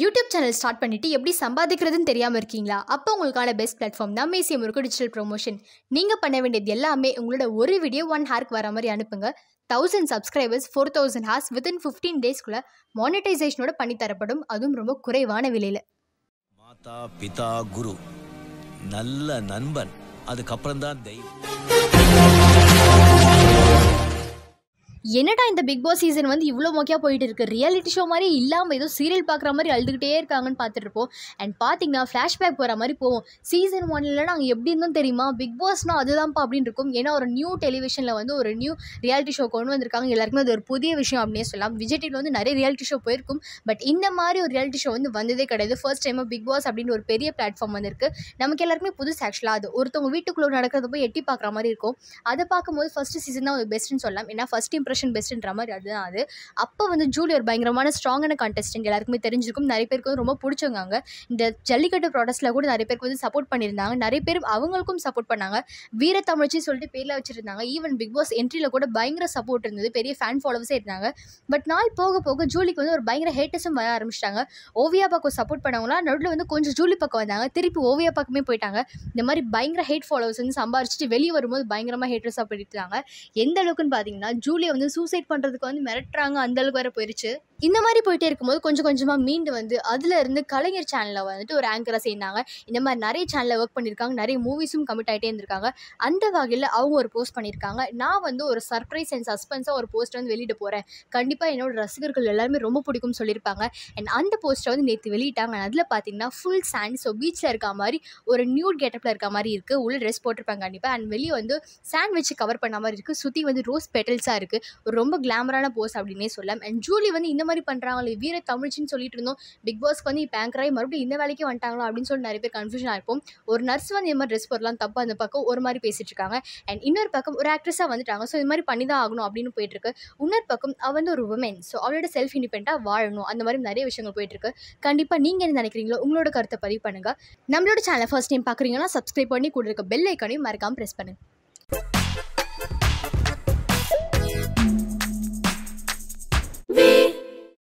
YouTube channel start பண்ணிட்டு எப்படி சம்பாதிக்கிறதுன்னு தெரியாமல் இருக்கீங்களா அப்போ உங்களுக்கான பெஸ்ட் பிளாட்ஃபார்ம் நம்ம ஏசிய முருக்கு டிஜிட்டல் ப்ரொமோஷன் நீங்கள் பண்ண வேண்டியது எல்லாமே உங்களோட ஒரு வீடியோ ஒன் ஹேர்க்கு வர மாதிரி அனுப்புங்க thousand subscribers four thousand hours within fifteen டேஸ்க்குள்ளே மானிட்டைசேஷனோட பண்ணித்தரப்படும் அதுவும் ரொம்ப குறைவான விலையில் மாதா பிதா குரு நல்ல நண்பன் அதுக்கப்புறம் தான் தெய்வம் என்னடா இந்த பிக் பாஸ் சீசன் வந்து இவ்வளோ மொக்கையாக போயிட்டு இருக்கு ரியாலிட்டி ஷோ மாதிரி இல்லாமல் ஏதோ சீரியல் பார்க்குற மாதிரி அழுதுகிட்டே இருக்காங்கன்னு பார்த்துட்டு அண்ட் பார்த்தீங்கன்னா ஃப்ளாஷ்பேக் போகிற மாதிரி போவோம் சீசன் ஒன்ல நாங்கள் எப்படி இருந்தோம் தெரியுமா பிக் பாஸ்னா அதுதான்ப்பா அப்படின்னு இருக்கும் ஏன்னா ஒரு நியூ டெலிவிஷனில் வந்து ஒரு நியூ ரியாலிட்டி ஷோ கொண்டு வந்திருக்காங்க எல்லாருக்குமே அது ஒரு புதிய விஷயம் அப்படின்னே சொல்லலாம் விஜய் டிவியில் வந்து நிறைய ரியாலிட்டி ஷோ போயிருக்கும் பட் இந்த மாதிரி ஒரு ரியாலிட்டி ஷோ வந்து வந்ததே கிடையாது ஃபர்ஸ்ட் டைமாக பிக் பாஸ் அப்படின்னு ஒரு பெரிய பிளாட்ஃபார்ம் வந்திருக்கு நமக்கு எல்லாருக்குமே புதுசு ஆக்சுவலாக அது ஒருத்தவங்க வீட்டுக்குள்ளே நடக்கிறத போய் எட்டி பார்க்குற மாதிரி இருக்கும் அதை பார்க்கும்போது ஃபஸ்ட்டு சீசன் தான் ஒரு பெஸ்ட்னு சொல்லலாம் ஏன்னா ஃபஸ்ட் இம்ப்ரெஷன் ஜென்ரேஷன் பெஸ்ட்டுன்ற மாதிரி அதுதான் அது அப்போ வந்து ஒரு பயங்கரமான ஸ்ட்ராங்கான கான்டெஸ்டன்ட் எல்லாருக்குமே தெரிஞ்சிருக்கும் நிறைய பேருக்கு ரொம்ப பிடிச்சவங்க இந்த ஜல்லிக்கட்டு ப்ராடக்ட்ஸில் கூட நிறைய பேருக்கு வந்து சப்போர்ட் பண்ணியிருந்தாங்க நிறைய பேர் அவங்களுக்கும் சப்போர்ட் பண்ணாங்க வீர தமிழ்ச்சி சொல்லிட்டு பேரில் வச்சுருந்தாங்க ஈவன் பிக் பாஸ் என்ட்ரியில் கூட பயங்கர சப்போர்ட் இருந்தது பெரிய ஃபேன் ஃபாலோவர்ஸே இருந்தாங்க பட் நாள் போக போக ஜூலிக்கு வந்து ஒரு பயங்கர ஹேட்டஸும் வர ஆரம்பிச்சிட்டாங்க ஓவியா பக்கம் சப்போர்ட் பண்ணவங்களா நடுவில் வந்து கொஞ்சம் ஜூலி பக்கம் வந்தாங்க திருப்பி ஓவியா பக்கமே போயிட்டாங்க இந்த மாதிரி பயங்கர ஹேட் ஃபாலோவர்ஸ் வந்து சம்பாரிச்சிட்டு வெளியே வரும்போது பயங்கரமாக ஹேட்டர்ஸாக இருக்காங்க எந்த அளவுக்குன்னு பார்த்தீங்கன்னா ஜூலியை வந்து சூசைட் பண்ணுறதுக்கு வந்து மிரட்டுறாங்க அந்தளவுக்கு வேறு போயிடுச்சு இந்த மாதிரி போயிட்டே இருக்கும்போது கொஞ்சம் கொஞ்சமாக மீண்டு வந்து அதில் இருந்து கலைஞர் சேனலில் வந்துட்டு ஒரு ஆங்கராக சேர்ந்தாங்க இந்த மாதிரி நிறைய சேனலில் ஒர்க் பண்ணியிருக்காங்க நிறைய மூவிஸும் கமிட் ஆகிட்டே இருந்திருக்காங்க அந்த வகையில் அவங்க ஒரு போஸ்ட் பண்ணியிருக்காங்க நான் வந்து ஒரு சர்ப்ரைஸ் அண்ட் சஸ்பென்ஸாக ஒரு போஸ்ட் வந்து வெளியிட போகிறேன் கண்டிப்பாக என்னோட ரசிகர்கள் எல்லாருமே ரொம்ப பிடிக்கும்னு சொல்லியிருப்பாங்க அண்ட் அந்த போஸ்ட்டை வந்து நேற்று வெளியிட்டாங்க அதில் பார்த்தீங்கன்னா ஃபுல் சாண்ட் ஸோ பீச்சில் இருக்க மாதிரி ஒரு நியூட் கேட்டப்பில் இருக்க மாதிரி இருக்குது உள்ள ட்ரெஸ் போட்டிருப்பாங்க கண்டிப்பாக அண்ட் வெளியே வந்து சாண்ட் வச்சு கவர் பண்ண மாதிரி இருக்குது சுற்றி வந்து ரோஸ் பெட்டல்ஸாக இருக்குது ஒரு ரொம்ப கிளாமரான போஸ்ட் அப்படின்னே சொல்லலாம் அண்ட் ஜூலி வந்து இந்த மாதிரி பண்ணுறாங்களே வீர தமிழ்ச்சின்னு சொல்லிட்டு இருந்தோம் பிக் பாஸ்க்கு வந்து இப்போ ஆங்கராகி மறுபடியும் இந்த வேலைக்கு வந்துட்டாங்களோ அப்படின்னு சொல்லி நிறைய பேர் கன்ஃபியூஷன் ஆயிருப்போம் ஒரு நர்ஸ் வந்து இந்த மாதிரி ட்ரெஸ் போடலாம் தப்பாக அந்த பக்கம் ஒரு மாதிரி பேசிட்டு இருக்காங்க அண்ட் இன்னொரு பக்கம் ஒரு ஆக்ட்ரஸாக வந்துட்டாங்க ஸோ இது மாதிரி பண்ணி தான் ஆகணும் அப்படின்னு போயிட்டு இருக்கு இன்னொரு பக்கம் அவ வந்து ஒரு உமன் ஸோ அவளோட செல்ஃப் இண்டிபெண்டாக வாழணும் அந்த மாதிரி நிறைய விஷயங்கள் போயிட்டு இருக்கு கண்டிப்பாக நீங்கள் என்ன நினைக்கிறீங்களோ உங்களோட கருத்தை பதிவு பண்ணுங்க நம்மளோட சேனல் ஃபர்ஸ்ட் டைம் பார்க்குறீங்கன்னா சப்ஸ்கிரைப் பண்ணி கூட இருக்க பெல் ஐக்கானையும் மறக்காமல் ப்ரெஸ் பண்ணுங்க